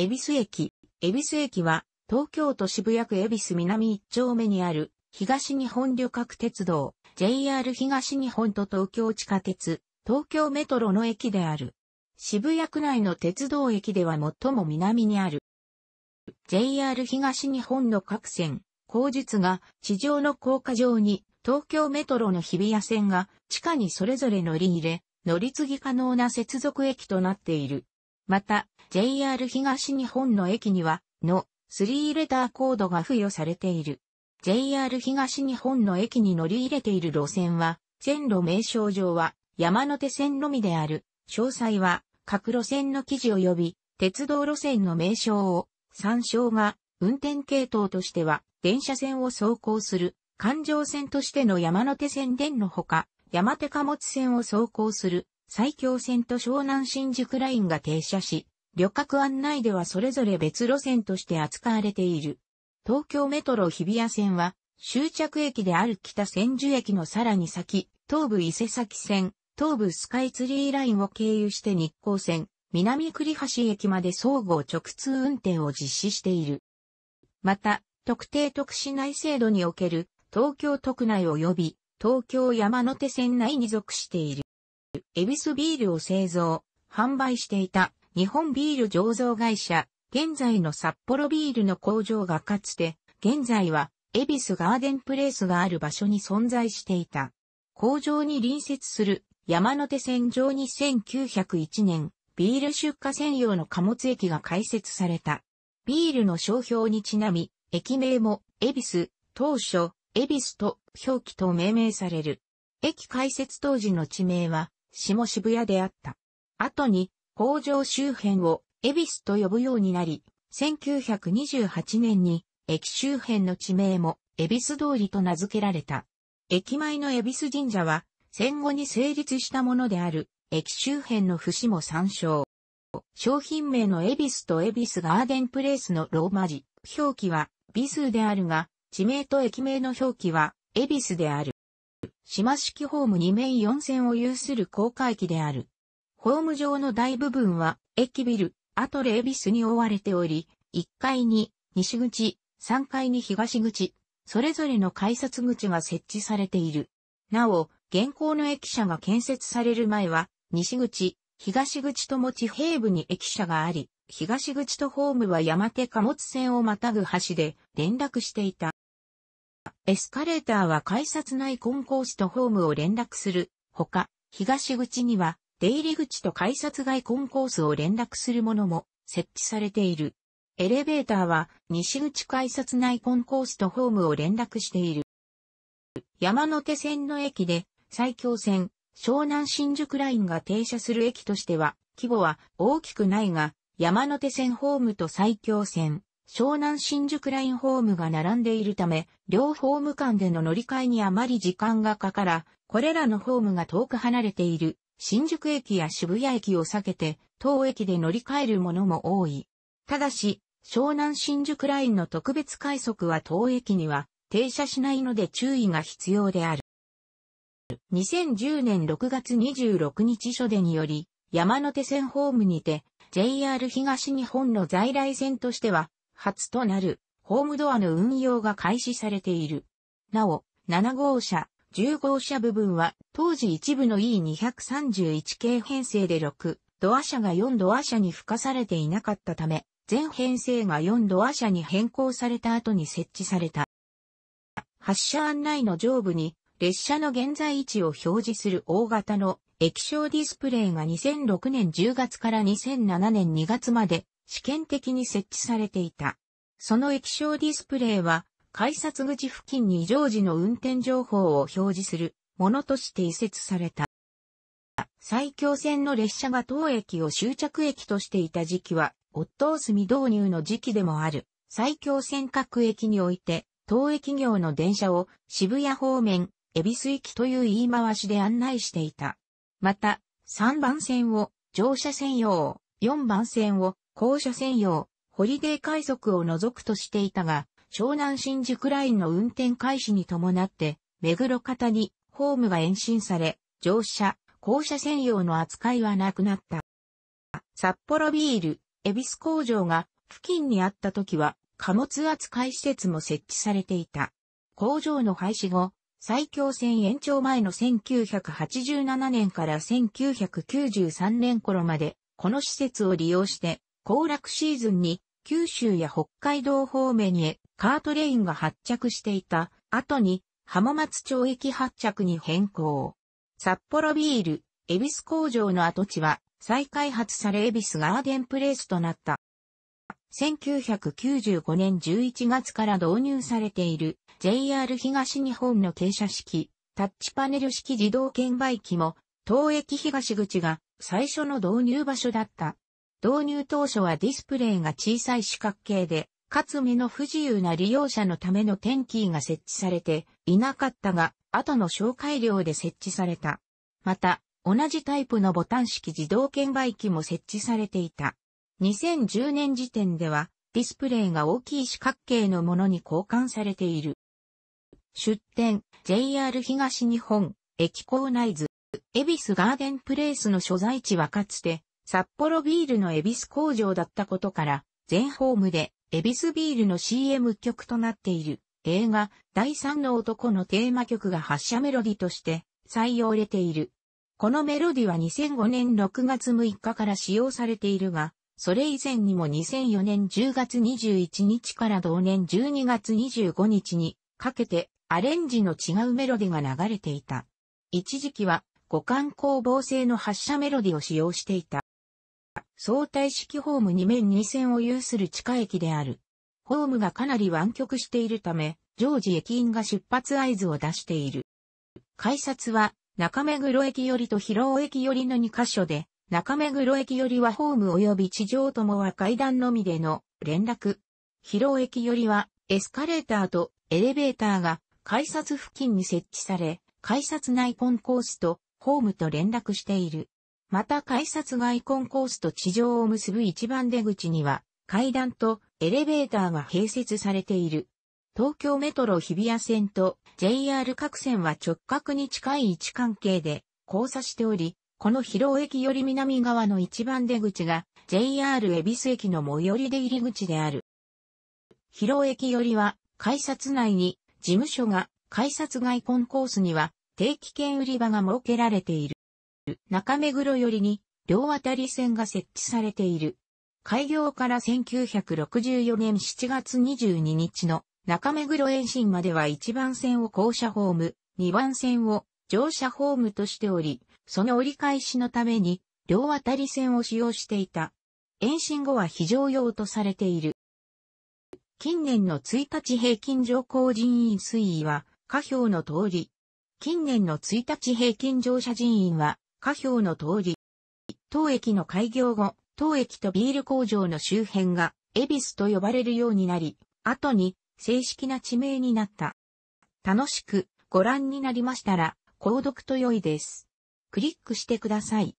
恵比寿駅。恵比寿駅は、東京都渋谷区恵比寿南一丁目にある、東日本旅客鉄道、JR 東日本と東京地下鉄、東京メトロの駅である。渋谷区内の鉄道駅では最も南にある。JR 東日本の各線、後日が地上の高架上に、東京メトロの日比谷線が地下にそれぞれ乗り入れ、乗り継ぎ可能な接続駅となっている。また、JR 東日本の駅には、の、スリーレターコードが付与されている。JR 東日本の駅に乗り入れている路線は、線路名称上は山手線のみである。詳細は各路線の記事及び鉄道路線の名称を参照が運転系統としては電車線を走行する環状線としての山手線電のほか山手貨物線を走行する埼京線と湘南新宿ラインが停車し、旅客案内ではそれぞれ別路線として扱われている。東京メトロ日比谷線は、終着駅である北千住駅のさらに先、東武伊勢崎線、東武スカイツリーラインを経由して日光線、南栗橋駅まで総合直通運転を実施している。また、特定特市内制度における東京都区内及び東京山手線内に属している。エビスビールを製造、販売していた日本ビール醸造会社、現在の札幌ビールの工場がかつて、現在はエビスガーデンプレイスがある場所に存在していた。工場に隣接する山手線上に1901年、ビール出荷専用の貨物駅が開設された。ビールの商標にちなみ、駅名も、エビス、当初、エビスと表記と命名される。駅開設当時の地名は、下渋谷であった。後に、工場周辺を、恵比寿と呼ぶようになり、1928年に、駅周辺の地名も、恵比寿通りと名付けられた。駅前の恵比寿神社は、戦後に成立したものである、駅周辺の節も参照。商品名の恵比寿と恵比寿ガーデンプレイスのローマ字、表記は、ビスであるが、地名と駅名の表記は、恵比寿である。島式ホーム2面4線を有する公開機である。ホーム上の大部分は、駅ビル、アトレエビスに覆われており、1階に西口、3階に東口、それぞれの改札口が設置されている。なお、現行の駅舎が建設される前は、西口、東口とも地平部に駅舎があり、東口とホームは山手貨物線をまたぐ橋で連絡していた。エスカレーターは改札内コンコースとホームを連絡する。ほか、東口には出入り口と改札外コンコースを連絡するものも設置されている。エレベーターは西口改札内コンコースとホームを連絡している。山手線の駅で埼京線、湘南新宿ラインが停車する駅としては規模は大きくないが、山手線ホームと埼京線、湘南新宿ラインホームが並んでいるため、両ホーム間での乗り換えにあまり時間がかから、これらのホームが遠く離れている、新宿駅や渋谷駅を避けて、当駅で乗り換えるものも多い。ただし、湘南新宿ラインの特別快速は当駅には停車しないので注意が必要である。2010年6月26日初でにより、山手線ホームにて、JR 東日本の在来線としては、初となるホームドアの運用が開始されている。なお、7号車、10号車部分は当時一部の E231 系編成で6ドア車が4ドア車に付加されていなかったため、全編成が4ドア車に変更された後に設置された。発車案内の上部に列車の現在位置を表示する大型の液晶ディスプレイが2006年10月から2007年2月まで試験的に設置されていた。その液晶ディスプレイは、改札口付近に常時の運転情報を表示するものとして移設された。埼京線の列車が当駅を終着駅としていた時期は、オットース導入の時期でもある、埼京線各駅において、当駅業の電車を渋谷方面、恵比寿駅という言い回しで案内していた。また、3番線を乗車専用、4番線を高所専用、ホリデー快速を除くとしていたが、湘南新宿ラインの運転開始に伴って、目黒方にホームが延伸され、乗車、高車専用の扱いはなくなった。札幌ビール、恵比寿工場が付近にあった時は、貨物扱い施設も設置されていた。工場の廃止後、最強線延長前の1987年から1993年頃まで、この施設を利用して行楽シーズンに九州や北海道方面へカートレインが発着していた後に浜松町駅発着に変更。札幌ビール、恵比寿工場の跡地は再開発され恵比寿ガーデンプレイスとなった。1995年11月から導入されている JR 東日本の停車式、タッチパネル式自動券売機も、東駅東口が最初の導入場所だった。導入当初はディスプレイが小さい四角形で、かつ目の不自由な利用者のためのテンキーが設置されていなかったが、後の紹介料で設置された。また、同じタイプのボタン式自動券売機も設置されていた。2010年時点では、ディスプレイが大きい四角形のものに交換されている。出店、JR 東日本、駅構内図、恵比寿ガーデンプレイスの所在地はかつて、札幌ビールの恵比寿工場だったことから、全ホームで恵比寿ビールの CM 曲となっている映画第3の男のテーマ曲が発射メロディとして採用れている。このメロディは2005年6月6日から使用されているが、それ以前にも2004年10月21日から同年12月25日にかけてアレンジの違うメロディが流れていた。一時期は五感工房製の発射メロディを使用していた。相対式ホーム2面2線を有する地下駅である。ホームがかなり湾曲しているため、常時駅員が出発合図を出している。改札は、中目黒駅寄りと広尾駅寄りの2カ所で、中目黒駅寄りはホーム及び地上ともは階段のみでの連絡。広尾駅寄りは、エスカレーターとエレベーターが改札付近に設置され、改札内コンコースとホームと連絡している。また改札外コンコースと地上を結ぶ一番出口には階段とエレベーターが併設されている。東京メトロ日比谷線と JR 各線は直角に近い位置関係で交差しており、この広尾駅より南側の一番出口が JR 恵比寿駅の最寄り出入り口である。広尾駅よりは改札内に事務所が改札外コンコースには定期券売り場が設けられている。中目黒寄りに両渡り線が設置されている。開業から1964年7月22日の中目黒延伸までは1番線を降車ホーム、2番線を乗車ホームとしており、その折り返しのために両渡り線を使用していた。延伸後は非常用とされている。近年の1日平均乗降人員推移は、下表の通り。近年の1日平均乗車人員は、下表の通り。当駅の開業後、当駅とビール工場の周辺が、恵比寿と呼ばれるようになり、後に正式な地名になった。楽しくご覧になりましたら、購読と良いです。クリックしてください。